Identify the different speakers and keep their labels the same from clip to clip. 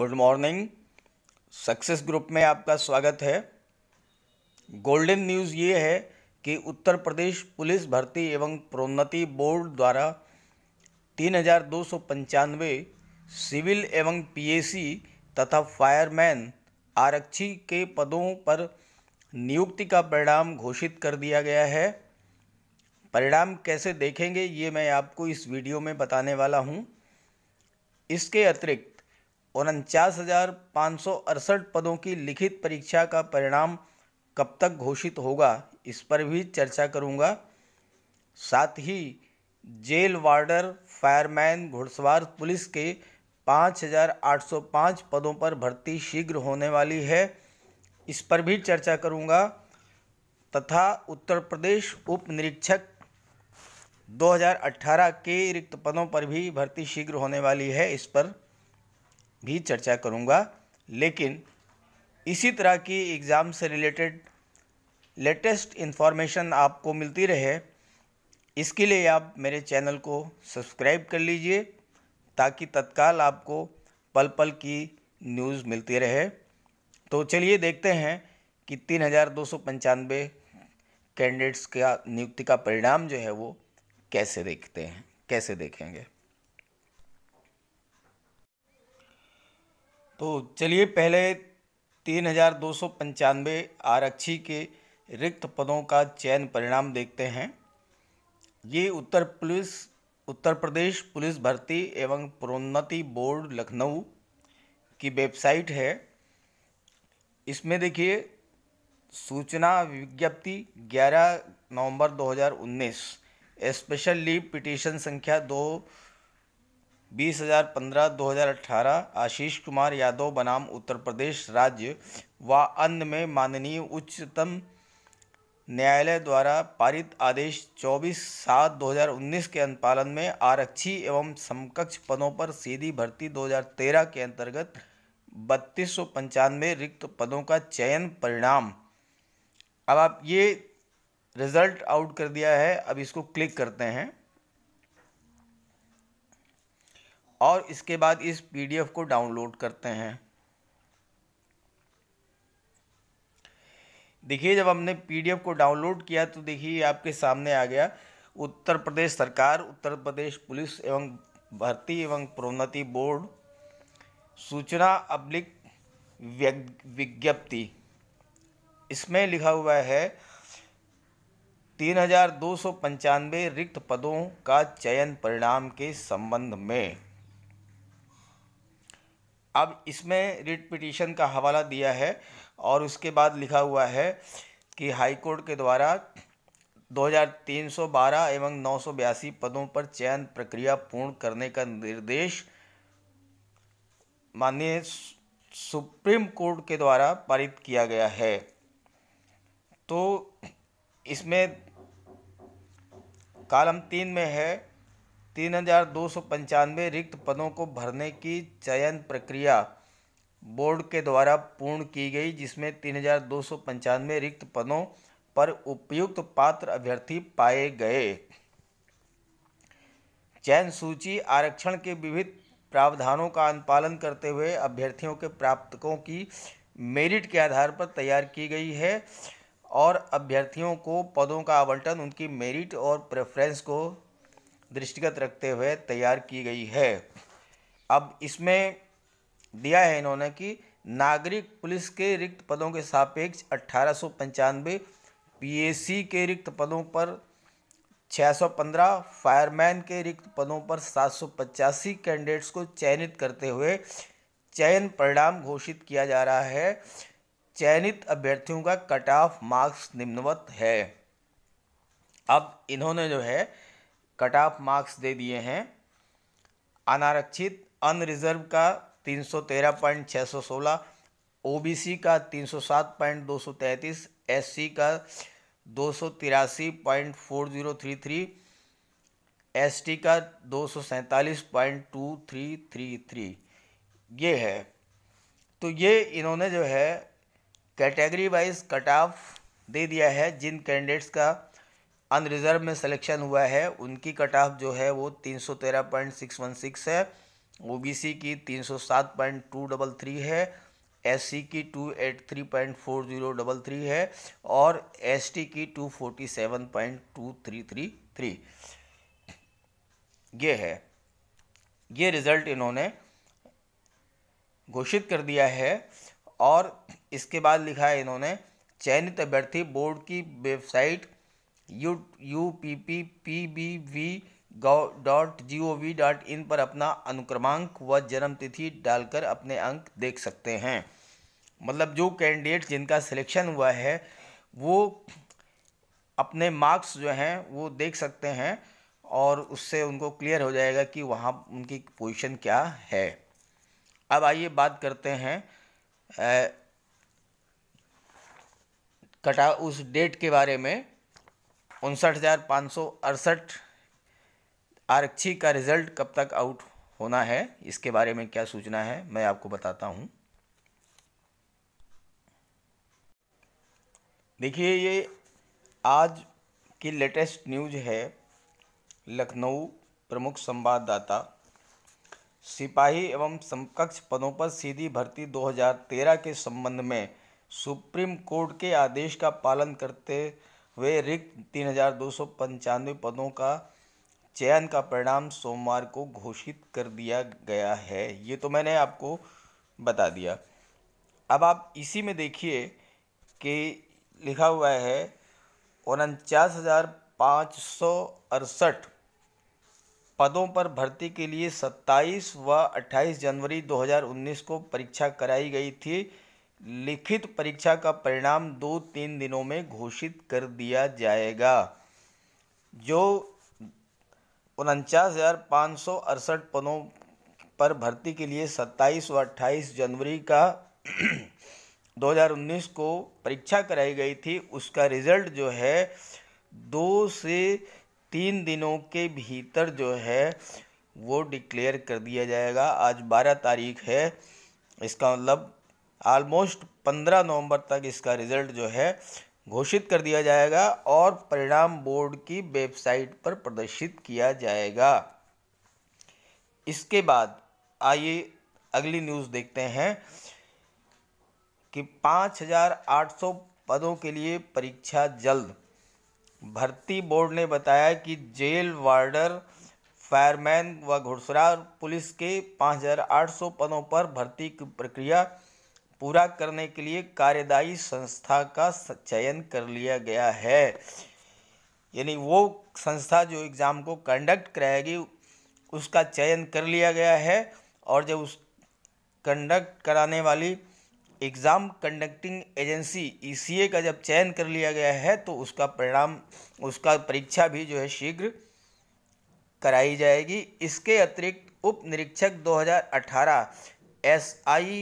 Speaker 1: good morning success group में आपका स्वागत है गोल्डन न्यूज़ ये है कि उत्तर प्रदेश पुलिस भर्ती एवं प्रोन्नति बोर्ड द्वारा तीन हजार दो सौ पंचानवे सिविल एवं पीएसी तथा फायरमैन आरक्षी के पदों पर नियुक्ति का परिणाम घोषित कर दिया गया है परिणाम कैसे देखेंगे ये मैं आपको इस वीडियो में बताने वाला हूँ इसके अतिरिक्त उनचास हज़ार पाँच सौ अड़सठ पदों की लिखित परीक्षा का परिणाम कब तक घोषित होगा इस पर भी चर्चा करूंगा साथ ही जेल वार्डर फायरमैन घुड़सवार पुलिस के 5,805 पदों पर भर्ती शीघ्र होने वाली है इस पर भी चर्चा करूंगा तथा उत्तर प्रदेश उप निरीक्षक 2018 के रिक्त पदों पर भी भर्ती शीघ्र होने वाली है इस पर भी चर्चा करूँगा लेकिन इसी तरह की एग्ज़ाम से रिलेटेड लेटेस्ट इन्फॉर्मेशन आपको मिलती रहे इसके लिए आप मेरे चैनल को सब्सक्राइब कर लीजिए ताकि तत्काल आपको पल पल की न्यूज़ मिलती रहे तो चलिए देखते हैं कि तीन हज़ार दो सौ पंचानवे कैंडिडेट्स का नियुक्ति का परिणाम जो है वो कैसे देखते हैं कैसे देखेंगे तो चलिए पहले तीन हजार दो सौ पंचानवे आरक्षी के रिक्त पदों का चयन परिणाम देखते हैं ये उत्तर पुलिस उत्तर प्रदेश पुलिस भर्ती एवं प्रोन्नति बोर्ड लखनऊ की वेबसाइट है इसमें देखिए सूचना विज्ञप्ति 11 नवंबर 2019 स्पेशल लीव पिटीशन संख्या दो बीस हज़ार पंद्रह दो हज़ार अठारह आशीष कुमार यादव बनाम उत्तर प्रदेश राज्य व अन्य में माननीय उच्चतम न्यायालय द्वारा पारित आदेश चौबीस सात दो हज़ार उन्नीस के अनुपालन में आरक्षी एवं समकक्ष पदों पर सीधी भर्ती दो हज़ार तेरह के अंतर्गत बत्तीस सौ पंचानवे रिक्त पदों का चयन परिणाम अब आप ये रिज़ल्ट आउट कर दिया है अब इसको क्लिक करते हैं और इसके बाद इस पीडीएफ को डाउनलोड करते हैं देखिए जब हमने पीडीएफ को डाउनलोड किया तो देखिए आपके सामने आ गया उत्तर प्रदेश सरकार उत्तर प्रदेश पुलिस एवं भर्ती एवं प्रोन्नति बोर्ड सूचना अब्लिक विज्ञप्ति इसमें लिखा हुआ है तीन हजार दो सौ पंचानवे रिक्त पदों का चयन परिणाम के संबंध में अब इसमें रिट पिटीशन का हवाला दिया है और उसके बाद लिखा हुआ है कि हाई कोर्ट के द्वारा 2312 एवं नौ पदों पर चयन प्रक्रिया पूर्ण करने का निर्देश माननीय सुप्रीम कोर्ट के द्वारा पारित किया गया है तो इसमें कालम तीन में है तीन हजार दो सौ पंचानवे रिक्त पदों को भरने की चयन प्रक्रिया बोर्ड के द्वारा पूर्ण की गई जिसमें तीन हजार दो सौ पंचानवे रिक्त पदों पर उपयुक्त पात्र अभ्यर्थी पाए गए चयन सूची आरक्षण के विविध प्रावधानों का अनुपालन करते हुए अभ्यर्थियों के प्राप्तकों की मेरिट के आधार पर तैयार की गई है और अभ्यर्थियों को पदों का आवंटन उनकी मेरिट और प्रेफरेंस को दृष्टिगत रखते हुए तैयार की गई है अब इसमें दिया है इन्होंने कि नागरिक पुलिस के रिक्त पदों के सापेक्ष अट्ठारह सौ पंचानवे के रिक्त पदों पर 615 फायरमैन के रिक्त पदों पर सात कैंडिडेट्स को चयनित करते हुए चयन परिणाम घोषित किया जा रहा है चयनित अभ्यर्थियों का कट ऑफ मार्क्स निम्नवत है अब इन्होंने जो है कट ऑफ मार्क्स दे दिए हैं अनारक्षित अनरिजर्व का तीन सौ सौ तेरह पॉइंट छः 313.616 ओबीसी का तीन सौ सौ सात पॉइंट दो 307.233 एससी का दो सौ तिरासी point four zero three three S T का दो सौ सैंतालीस point two three three three ये है तो ये इन्होंने जो है कैटेगरी वाइज कट ऑफ दे दिया है जिन कैंडिडेट्स का अनरिजर्व में सिलेक्शन हुआ है उनकी कट ऑफ जो है वो तीन सौ तेरह पॉइंट सिक्स वन सिक्स है ओ बी सी की तीन सौ सात पॉइंट टू डबल थ्री है एस सी की two eight three point four zero double three है और एस टी की two forty seven point two three three three ये है ये रिज़ल्ट इन्होंने घोषित कर दिया है और इसके बाद लिखा है इन्होंने चयनित अभ्यर्थी बोर्ड की website U U P P P B V dot G O V dot in पर अपना अनुक्रमांक व जन्म तिथि डालकर अपने अंक देख सकते हैं मतलब जो कैंडिडेट जिनका सिलेक्शन हुआ है वो अपने मार्क्स जो हैं वो देख सकते हैं और उससे उनको क्लियर हो जाएगा कि वहाँ उनकी पोजीशन क्या है अब आइए बात करते हैं कटा उस डेट के बारे में उनसठ हज़ार पाँच सौ अड़सठ आरक्षी का रिज़ल्ट कब तक आउट होना है इसके बारे में क्या सूचना है मैं आपको बताता हूँ देखिए ये आज की लेटेस्ट न्यूज है लखनऊ प्रमुख संवाददाता सिपाही एवं समकक्ष पदों पर सीधी भर्ती 2013 के संबंध में सुप्रीम कोर्ट के आदेश का पालन करते हुए रिक्त तीन हजार दो सौ पंचानवे पदों का चयन का परिणाम सोमवार को घोषित कर दिया गया है ये तो मैंने आपको बता दिया अब आप इसी में देखिए कि लिखा हुआ है उनचास हजार सौ अड़सठ पदों पर भर्ती के लिए 27 व 28 जनवरी 2019 को परीक्षा कराई गई थी लिखित परीक्षा का परिणाम दो तीन दिनों में घोषित कर दिया जाएगा जो उनचास हज़ार पाँच सौ अड़सठ पदों पर भर्ती के लिए 27 व 28 जनवरी का 2019 को परीक्षा कराई गई थी उसका रिजल्ट जो है दो से तीन दिनों के भीतर जो है वो डिक्लेयर कर दिया जाएगा आज बारह तारीख है इसका मतलब ऑलमोस्ट 15 नवंबर तक इसका रिज़ल्ट जो है घोषित कर दिया जाएगा और परिणाम बोर्ड की वेबसाइट पर प्रदर्शित किया जाएगा इसके बाद आइए अगली न्यूज़ देखते हैं कि 5,800 पदों के लिए परीक्षा जल्द भर्ती बोर्ड ने बताया कि जेल वार्डर फायरमैन व घुड़सरार पुलिस के 5,800 पदों पर भर्ती की प्रक्रिया पूरा करने के लिए कार्यदायी संस्था का चयन कर लिया गया है यानी वो संस्था जो एग्ज़ाम को कंडक्ट कराएगी उसका चयन कर लिया गया है और जब उस कंडक्ट कराने वाली exam conducting agency E e का जब चयन कर लिया गया है तो उसका परिणाम उसका परीक्षा भी जो है शीघ्र कराई जाएगी इसके अतिरिक्त उप निरीक्षक 2018 एस आई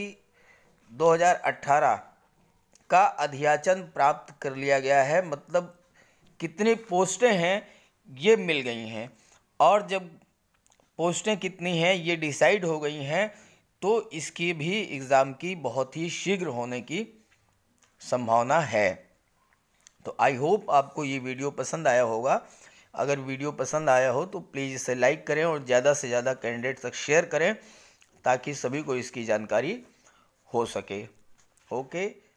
Speaker 1: 2018 का अध्याचन प्राप्त कर लिया गया है मतलब कितनी पोस्टें हैं ये मिल गई हैं और जब पोस्टें कितनी हैं ये डिसाइड हो गई हैं तो इसकी भी एग्ज़ाम की बहुत ही शीघ्र होने की संभावना है तो आई होप आपको ये वीडियो पसंद आया होगा अगर वीडियो पसंद आया हो तो प्लीज़ इसे लाइक करें और ज़्यादा से ज़्यादा कैंडिडेट तक शेयर करें ताकि सभी को इसकी जानकारी हो सके ओके